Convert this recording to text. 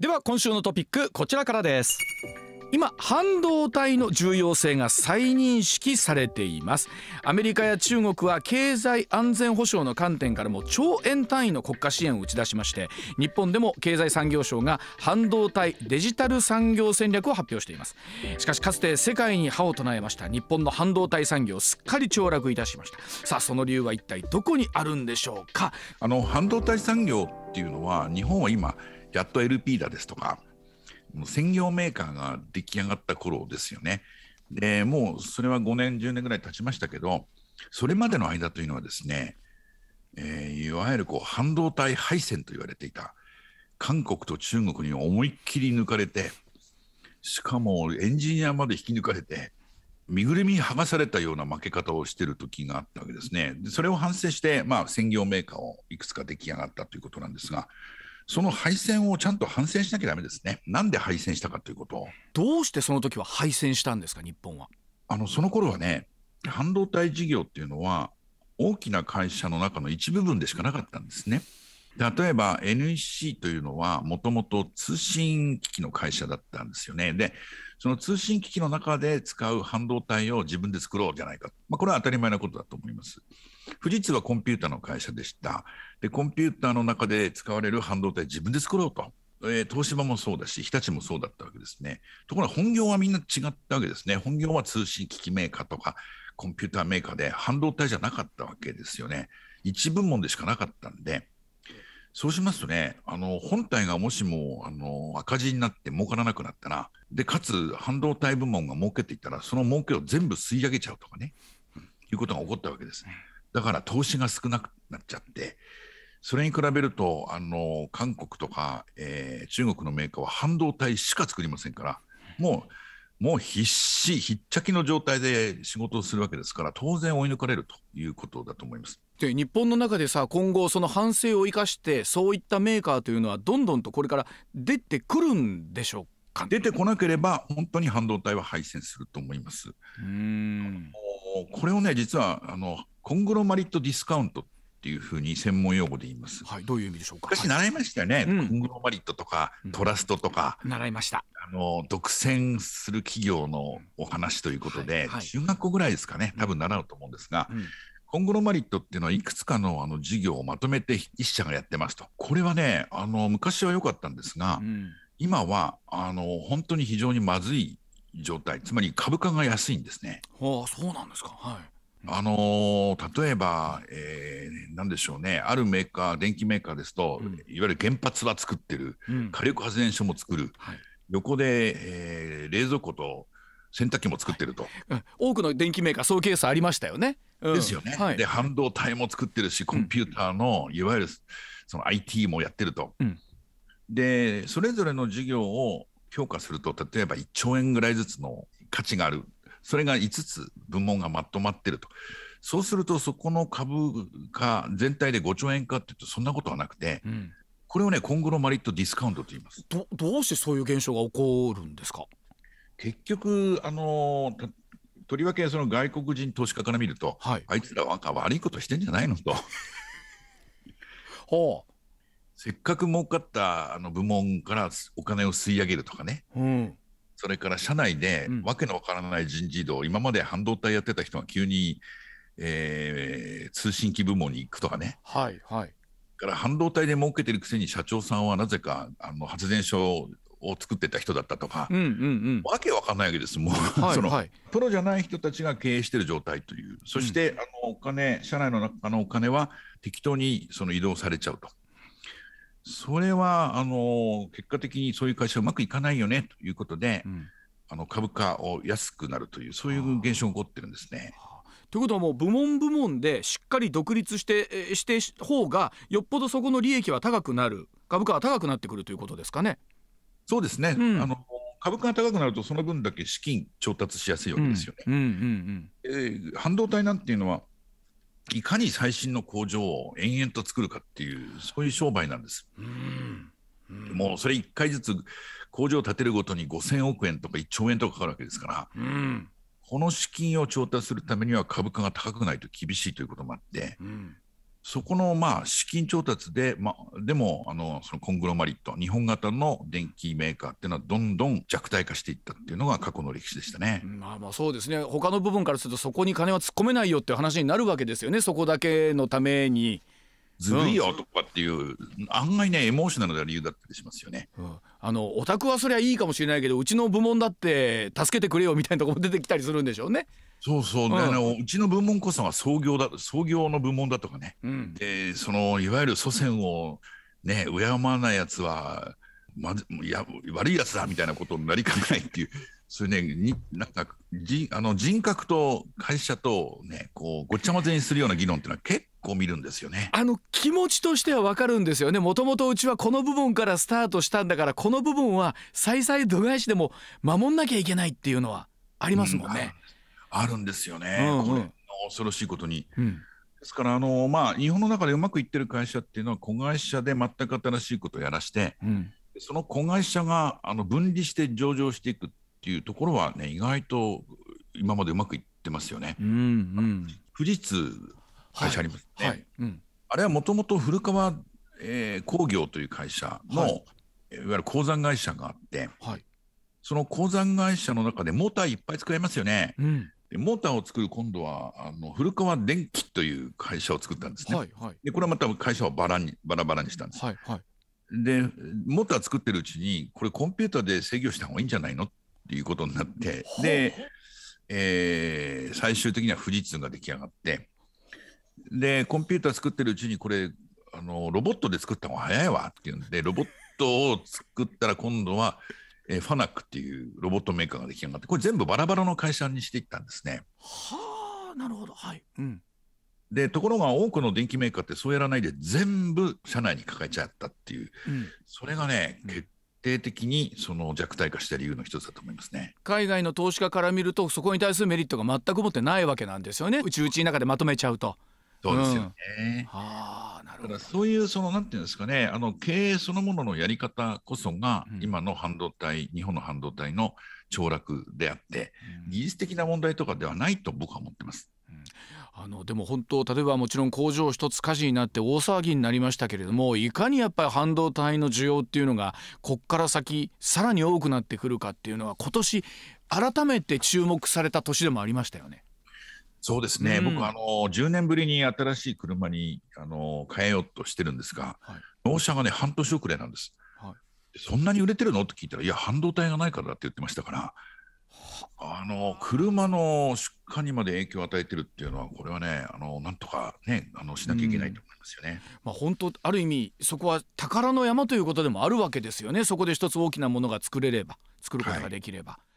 では今週のトピックこちらからです今半導体の重要性が再認識されていますアメリカや中国は経済安全保障の観点からも超円単位の国家支援を打ち出しまして日本でも経済産業省が半導体デジタル産業戦略を発表していますしかしかつて世界に歯を唱えました日本の半導体産業すっかり凋落いたしましたさあその理由は一体どこにあるんでしょうかあの半導体産業っていうのは日本は今やっと LP だですとか、専業メーカーが出来上がった頃ですよね。で、もうそれは5年、10年ぐらい経ちましたけど、それまでの間というのはですね、えー、いわゆるこう半導体配線と言われていた、韓国と中国に思いっきり抜かれて、しかもエンジニアまで引き抜かれて、身ぐるみ剥がされたような負け方をしている時があったわけですね。でそれを反省して、まあ、専業メーカーをいくつか出来上がったということなんですが、その敗戦をちゃんと反省しなきゃだめですね。なんで敗戦したかということ。どうしてその時は敗戦したんですか、日本は。あのその頃はね、半導体事業っていうのは、大きな会社の中の一部分でしかなかったんですね。例えば NEC というのはもともと通信機器の会社だったんですよね。で、その通信機器の中で使う半導体を自分で作ろうじゃないか。まあ、これは当たり前なことだと思います。富士通はコンピューターの会社でした。で、コンピューターの中で使われる半導体自分で作ろうと。えー、東芝もそうだし、日立もそうだったわけですね。ところが本業はみんな違ったわけですね。本業は通信機器メーカーとかコンピューターメーカーで半導体じゃなかったわけですよね。一部門でしかなかったんで、そうしますとね、あの本体がもしもあの赤字になって儲からなくなったら、でかつ半導体部門が儲けていったら、その儲けを全部吸い上げちゃうとかね、うん、いうことが起こったわけです。だから投資が少なくなっちゃって、それに比べると、あの韓国とか、えー、中国のメーカーは半導体しか作りませんから、もうもう必死、ひっちゃきの状態で仕事をするわけですから、当然追い抜かれるということだと思います。で日本の中でさ今後その反省を生かしてそういったメーカーというのはどんどんとこれから出てくるんでしょうか出てこなければ本当に半導体は敗戦すると思います。うんこれをね実はあのコングロマリットディスカウントっていうふうに専門用語で言います。はい、どういう意味でしょうか。昔習いましたよね。はい、コングロマリットとか、トラストとか、習いました。の独占する企業のお話ということで、中学校ぐらいですかね多分習うと思うんですが、今後のマリットっていうのはいくつかのあの事業をまとめて一社がやってますとこれはねあの昔は良かったんですが、うん、今はあの本当に非常にまずい状態つまり株価が安いんですね。はあ、そうなんですか、はいあのー、例えば、えー、何でしょうねあるメーカー電機メーカーですと、うん、いわゆる原発は作ってる、火力発電所も作る、はい、横で、えー、冷蔵庫と洗濯機も作ってると、はい、多くの電機メーカーそういうケースありましたよね。うん、ですよね。はい、で半導体も作ってるしコンピューターの、いわゆるその IT もやってると。うん、でそれぞれの事業を評価すると例えば1兆円ぐらいずつの価値があるそれが5つ部門がまとまってると。そうするとそこの株価全体で5兆円かっていうとそんなことはなくて、うん、これをね、今後のマリットディスカウントと言います。どどうしてそういう現象が起こるんですか結局、あのーとりわけその外国人投資家から見ると、はい、あいつらは悪いことしてんじゃないのとほうせっかく儲かったあの部門からお金を吸い上げるとかね、うん、それから社内でわけのわからない人事異動、今まで半導体やってた人が急に、えー、通信機部門に行くとかね、はいはい、から半導体で儲けてるくせに社長さんはなぜかあの発電所を作ってた人だったとか、うんうんうん、わけわかんないわけです、もう、はい、その、はい、プロじゃない人たちが経営してる状態という、そして、うん、あのお金、社内の中のお金は適当にその移動されちゃうと。それはあの結果的にそういう会社うまくいかないよねということで、うん、あの株価を安くなるという、そういう現象が起こってるんですね。あということはもう部門部門でしっかり独立してえして方がよっぽどそこの利益は高くなる株価は高くなってくるということですかね。そうですね、うん、あの株価が高くなるとその分だけ資金調達しやすいわけですよね。半導体なんていうのはいかに最新の工場を延々と作るかっていうそういう商売なんです。うんもうそれ1回ずつ工場を建てるごとに5000億円とか1兆円とかかかるわけですから、うん、この資金を調達するためには株価が高くないと厳しいということもあって、うん、そこのまあ資金調達で、までもあのそのコングロマリット、日本型の電機メーカーっていうのは、どんどん弱体化していったっていうのが過去の歴史でしたね、まあ、まあそうですね、他の部分からすると、そこに金は突っ込めないよっていう話になるわけですよね、そこだけのために。ずるいよとかっていう、うん、案外ねエモーショナルな理由だったりしますよね。うん、あのオタクはそりゃいいかもしれないけどうちの部門だって助けてくれよみたいなとこも出てきたりするんでしょうね。そうそう、ね、うん、あのうちの部門こそは創業だ創業の部門だとかね、うん、でそのいわゆる祖先をね敬わないやつは、ま、いや悪いやつだみたいなことになりかねないっていう。それね、になんかじあの人格と会社と、ね、こうごっちゃ混ぜにするような議論っていうのは結構見るんですよねあの気持ちとしてはわかるんですよねもともとうちはこの部分からスタートしたんだからこの部分は再々度外視でも守んなきゃいけないっていうのはありますもんね、うん、あるんですよね、うんうん、これ恐ろしいことに、うん、ですからあのまあ日本の中でうまくいってる会社っていうのは子会社で全く新しいことをやらして、うん、その子会社があの分離して上場していくっていうところはね意外と今までうまくいってますよね。うんうん、富士通会社ありますね。はい、はいうん、あれはもともと古川、えー、工業という会社の、はい、いわゆる鉱山会社があって、はい、その鉱山会社の中でモーターいっぱい作れますよね。うんモーターを作る今度はあの古川電機という会社を作ったんですね。はいはい、でこれはまた会社をバラにバラバラにしたんです。はいはい、でモーター作ってるうちにこれコンピューターで制御した方がいいんじゃないのっていうことになって、で、えー、最終的には富士通が出来上がって、で、コンピューター作ってるうちに、これ、あのロボットで作った方が早いわっていうんで、ロボットを作ったら今度は、えファナックっていうロボットメーカーが出来上がって、これ全部バラバラの会社にしていったんですね。はあ、なるほど。はい。うん。で、ところが多くの電機メーカーってそうやらないで全部社内に抱えちゃったっていう、うん、それがね、決定的にその弱体化した理由の一つだと思いますね。海外の投資家から見ると、そこに対するメリットが全くもってないわけなんですよね。うちうちの中でまとめちゃうと。そうですよね。はあ、なるほど。そういう、その、なんていうんですかね、あの、経営そのもののやり方こそが、今の半導体、日本の半導体の凋落であって、技術的な問題とかではないと僕は思ってます。あのでも本当例えばもちろん工場一つ火事になって大騒ぎになりましたけれどもいかにやっぱり半導体の需要っていうのがこっから先さらに多くなってくるかっていうのは今年改めて注目された年でもありましたよね。そうですね、うん、僕あの、10年ぶりに新しい車にあの変えようとしてるんですが、はい、納車がね、半年遅れなんです、はい、そんなに売れてるのって聞いたら、いや、半導体がないからだって言ってましたから、あの車の出荷にまで影響を与えてるっていうのは、これはね、あのなんとか、ね、あのしなきゃいけないと思いますよね、うん、まあ、本当、ある意味、そこは宝の山ということでもあるわけですよね、そこで一つ大きなものが作れれば、作ることができれば。はい